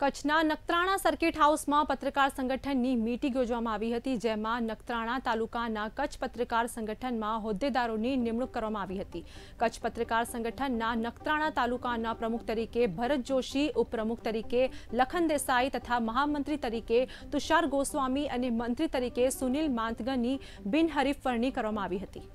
કચ્છના નકત્રાણા સર્કિટ હાઉસમાં પત્રકાર સંગઠનની મીટીંગ યોજવામાં આવી હતી જેમાં નકત્રાણા તાલુકાના કચ્છ પત્રકાર સંગઠનમાં હોદ્દેદારોની નિમણૂક કરવામાં આવી હતી કચ્છ પત્રકાર સંગઠનના નકત્રાણા તાલુકાના પ્રમુખ તરીકે ભરત જોશી ઉપપ્રમુખ તરીકે લખનદેસાઈ તથા મહામંત્રી તરીકે તુષાર ગોસ્વામી અને મંત્રી તરીકે સુનિલ માંતગણની બિનહરીફ ફરની કરવામાં આવી હતી